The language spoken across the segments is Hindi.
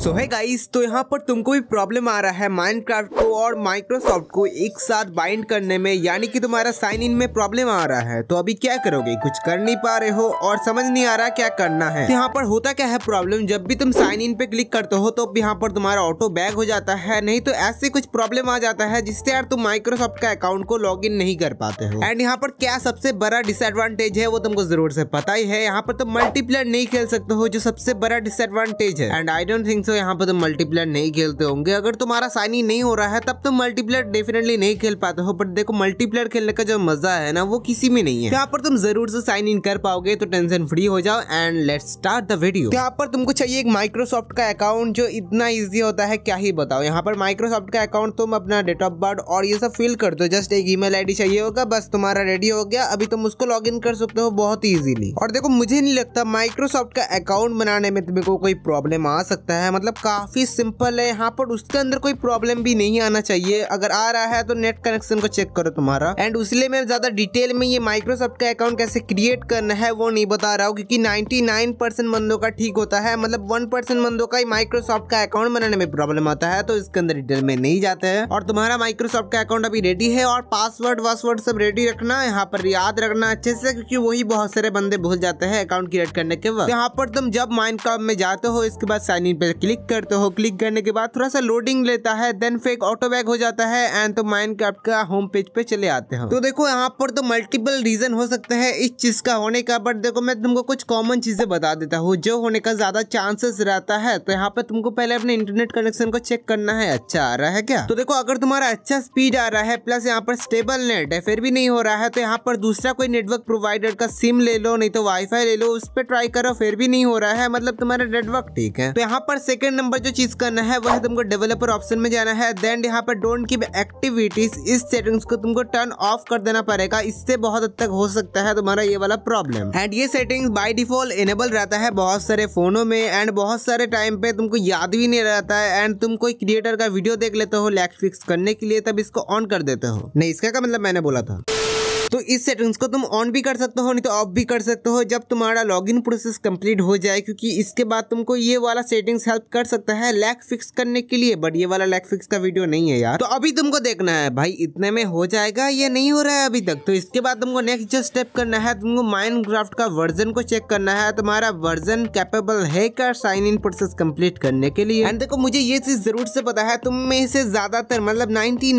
सो है गाइस तो यहाँ पर तुमको भी प्रॉब्लम आ रहा है माइनक्राफ्ट को और माइक्रोसॉफ्ट को एक साथ बाइंड करने में यानी कि तुम्हारा साइन इन में प्रॉब्लम आ रहा है तो अभी क्या करोगे कुछ कर नहीं पा रहे हो और समझ नहीं आ रहा क्या करना है तो यहाँ पर होता क्या है प्रॉब्लम जब भी तुम साइन इन पे क्लिक करते हो तो यहाँ पर तुम्हारा ऑटो बैग हो जाता है नहीं तो ऐसे कुछ प्रॉब्लम आ जाता है जिससे यार तुम माइक्रोसॉफ्ट का अकाउंट को लॉग नहीं कर पाते हो एंड यहाँ पर क्या सबसे बड़ा डिसएडवांटेज है वो तुमको जरूर से पता ही है यहाँ पर तुम मल्टीप्लेयर नहीं खेल सकते हो जो सबसे बड़ा डिसएडवांटेज है एंड आई डोंट थिंक हो तो यहाँ पर तुम तो मल्टीप्लेयर नहीं खेलते होंगे अगर तुम्हारा साइन ही नहीं हो रहा है तब तुम मल्टीप्लेयर डेफिनेटली नहीं खेल पाते हो बट देखो मल्टीप्लेयर खेलने का जो मजा है ना वो किसी में नहीं है यहाँ पर तुम जरूर से साइन इन कर पाओगे तो टेंशन फ्री हो जाओ and let start the video यहाँ पर तुमको चाहिए एक माइक्रोसॉफ्ट का अकाउंट जो इतना ईजी होता है क्या ही बताओ यहाँ पर माइक्रोसॉफ्ट का अकाउंट तुम अपना डेट ऑफ बर्थ और ये सब फिल कर दो जस्ट एक ईमेल आईडी चाहिए होगा बस तुम्हारा रेडी हो गया अभी तुम उसको लॉग कर सकते हो बहुत ईजिली और देखो मुझे नहीं लगता माइक्रोसॉफ्ट का अकाउंट बनाने में तुम्हें कोई प्रॉब्लम आ सकता है मतलब काफ़ी सिंपल है यहाँ पर उसके अंदर कोई प्रॉब्लम भी नहीं आना चाहिए अगर आ रहा है तो नेट कनेक्शन को चेक करो तुम्हारा एंड उसलिए मैं ज़्यादा डिटेल में ये माइक्रोसॉफ्ट का अकाउंट कैसे क्रिएट करना है वो नहीं बता रहा हूँ क्योंकि नाइन्टी बंदों का ठीक होता है मतलब वन बंदों का ही माइक्रोसॉफ्ट का अकाउंट बनाने में प्रॉब्लम आता है तो इसके अंदर डिटेल में नहीं जाते हैं और तुम्हारा माइक्रोसॉफ्ट का अकाउंट अभी रेडी है और पासवर्ड वासवर्ड सब रेडी रखना यहाँ पर याद रखना अच्छे से क्योंकि वही बहुत सारे बंदे भूल जाते हैं अकाउंट क्रिएट करने के वक्त यहाँ पर तुम जब माइंड में जाते हो इसके बाद साइन इन पे क्लिक क्लिक करते हो क्लिक करने के बाद थोड़ा सा लोडिंग लेता है देन फेक ऑटो बैग हो जाता है एंड तो माइंड का होम पेज पे चले आते हो तो देखो यहाँ पर तो मल्टीपल रीजन हो सकते हैं इस चीज का होने का बट देखो मैं तुमको कुछ कॉमन चीजें बता देता हूँ जो होने का ज्यादा चांसेस रहता है तो यहाँ पर तुमको पहले अपने इंटरनेट कनेक्शन को चेक करना है अच्छा आ रहा है क्या तो देखो अगर तुम्हारा अच्छा स्पीड आ रहा है प्लस यहाँ पर स्टेबल नेट है फिर भी नहीं हो रहा है तो यहाँ पर दूसरा कोई नेटवर्क प्रोवाइडर का सिम ले लो नहीं तो वाईफाई ले लो उस पर ट्राई करो फिर भी नहीं हो रहा है मतलब तुम्हारा नेटवर्क ठीक है तो यहाँ पर सेकंड नंबर जो चीज करना है वह तुमको डेवलपर ऑप्शन में जाना है देन यहाँ पर डोंट कीप एक्टिविटीज इस सेटिंग्स को तुमको टर्न ऑफ कर देना पड़ेगा इससे बहुत हद तक हो सकता है तुम्हारा ये वाला प्रॉब्लम एंड ये सेटिंग बाई डिफॉल्ट इनेबल रहता है बहुत सारे फोनों में एंड बहुत सारे टाइम पे तुमको याद भी नहीं रहता है एंड तुम कोई क्रिएटर का वीडियो देख लेते हो लैक फिक्स करने के लिए तब इसको ऑन कर देते हो नहीं इसका का मतलब मैंने बोला था तो इस सेटिंग्स को तुम ऑन भी कर सकते हो नहीं तो ऑफ भी कर सकते हो जब तुम्हारा लॉगिन प्रोसेस कंप्लीट हो जाए क्योंकि इसके बाद तुमको ये वाला सेटिंग्स हेल्प कर सकता है लैग फिक्स करने के लिए बट ये वाला लैग फिक्स का वीडियो नहीं है यार तो अभी तुमको देखना है भाई इतने में हो जाएगा ये नहीं हो रहा है अभी तक तो इसके बाद तुमको नेक्स्ट जो स्टेप करना है तुमको माइंड का वर्जन को चेक करना है तुम्हारा वर्जन कैपेबल है क्या साइन इन प्रोसेस कम्प्लीट करने के लिए एंड देखो मुझे ये चीज जरूर से पता है तुम में से ज्यादातर मतलब नाइनटी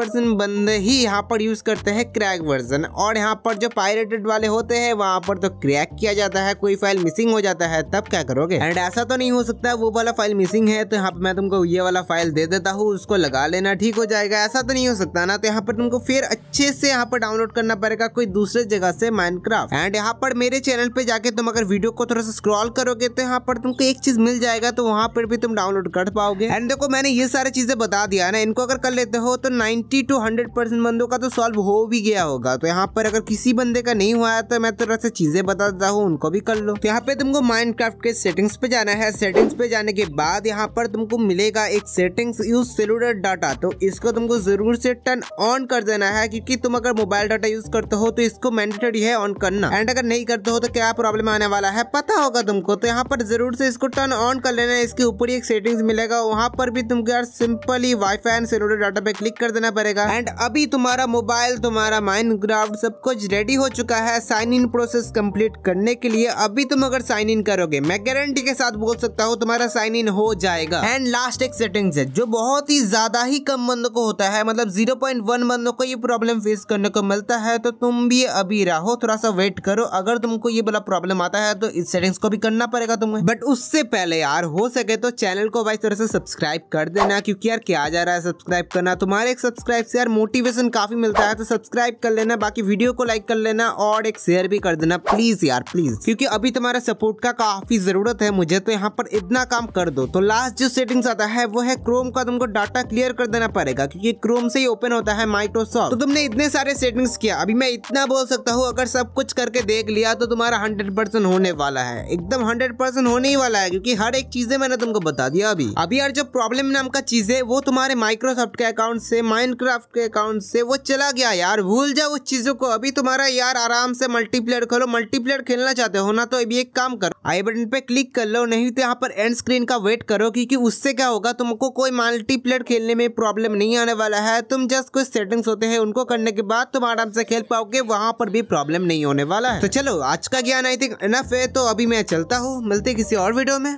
परसेंट बंदे ही यहाँ पर यूज करते हैं क्रैक क्रैक वर्जन और यहाँ पर जो पायरेटेड वाले होते हैं वहाँ पर तो क्रैक किया जाता है कोई फाइल मिसिंग हो जाता है तब क्या करोगे एंड ऐसा तो नहीं हो सकता वो वाला फाइल मिसिंग है तो यहाँ पर मैं तुमको ये वाला फाइल दे देता हूँ उसको लगा लेना ठीक हो जाएगा ऐसा तो नहीं हो सकता ना तो यहाँ पर तुमको फिर अच्छे से यहाँ पर डाउनलोड करना पड़ेगा कोई दूसरे जगह से माइनक्राफ्ट एंड यहाँ पर मेरे चैनल पे जाके तुम अगर वीडियो को थोड़ा सा स्क्रॉल करोगे तो यहाँ पर तुमको एक चीज मिल जाएगा तो वहाँ पर भी तुम डाउनलोड कर पाओगे एंड देखो मैंने ये सारी चीजें बता दिया ना इनको अगर कर लेते हो तो नाइनटी टू हंड्रेड परसेंट बंदों का तो सॉल्व हो भी गया क्या होगा तो यहाँ पर अगर किसी बंदे का नहीं हुआ है तो मैं थोड़ा तो सा चीजें बता देता हूँ उनको भी कर लो तो यहाँ पे तुमको माइंड के सेटिंग्स पे जाना है सेटिंग्स पे जाने के बाद यहाँ पर तुमको मिलेगा एक सेटिंग्स यूज सेलुलर डाटा तो इसको तुमको जरूर से टर्न ऑन कर देना है क्योंकि तुम अगर मोबाइल डाटा यूज करते हो तो इसको मैंडेटरी है ऑन करना एंड अगर नहीं करते हो तो क्या प्रॉब्लम आने वाला है पता होगा तुमको तो यहाँ पर जरूर से इसको टर्न ऑन कर लेना इसके ऊपर एक सेटिंग्स मिलेगा वहाँ पर भी तुमको यार simply wifi and cellular data पे क्लिक कर देना पड़ेगा एंड अभी तुम्हारा मोबाइल तुम्हारा माइन ग्राफ्ट सब कुछ रेडी हो चुका है साइन इन प्रोसेस कंप्लीट करने के लिए अभी तुम अगर साइन इन करोगे मैं गारंटी के साथ बोल सकता हूँ तुम्हारा साइन इन हो जाएगा एंड लास्ट एक सेटिंग है जो बहुत ही ज्यादा ही कम बंदों को होता है मतलब जीरो पॉइंट वन बंदों को ये प्रॉब्लम फेस करने को मिलता है तो तुम भी अभी रहो थोड़ा सा वेट करो अगर तुमको ये वाला प्रॉब्लम आता है तो इस सेटिंग्स को भी करना पड़ेगा तुम्हें बट उससे पहले यार हो सके तो चैनल को भाई थोड़ा सा सब्सक्राइब कर देना क्योंकि यार क्या जा रहा है सब्सक्राइब करना तुम्हारे एक सब्सक्राइब से यार मोटिवेशन काफी मिलता है तो सब्सक्राइब कर लेना बाकी वीडियो को लाइक कर लेना और एक शेयर भी कर देना प्लीज यार प्लीज क्योंकि अभी तुम्हारा सपोर्ट का काफी जरूरत है मुझे तो यहाँ पर इतना काम कर दो तो लास्ट जो सेटिंग आता है वो है क्रोम का तुमको डाटा क्लियर कर देना पड़ेगा क्योंकि क्रोम से ही ओपन होता है माइक्रोसॉफ्ट तो तुमने इतने सारे सेटिंग्स किया अभी मैं इतना बोल सकता हूँ अगर सब कुछ करके देख लिया तो तुम्हारा हंड्रेड होने वाला है एकदम हंड्रेड होने ही वाला है क्योंकि हर एक चीजें मैंने तुमको बता दिया अभी अभी यार जो प्रॉब्लम नाम का चीज है वो तुम्हारे माइक्रोसॉफ्ट के अकाउंट से माइंड के अकाउंट से वो चला गया यार भूल जाओ उस चीज़ों को अभी तुम्हारा यार आराम से मल्टीप्लेयर खेलो मल्टीप्लेयर खेलना चाहते हो ना तो अभी एक काम करो आई बटन पे क्लिक कर लो नहीं तो यहाँ पर एंड स्क्रीन का वेट करो क्योंकि उससे क्या होगा तुमको कोई मल्टीप्लेयर खेलने में प्रॉब्लम नहीं आने वाला है तुम जस्ट कुछ सेटिंग्स होते हैं उनको करने के बाद तुम आराम से खेल पाओगे वहाँ पर भी प्रॉब्लम नहीं होने वाला है तो चलो आज का ज्ञान आई थिंक एनफ है तो अभी मैं चलता हूँ मिलते किसी और वीडियो में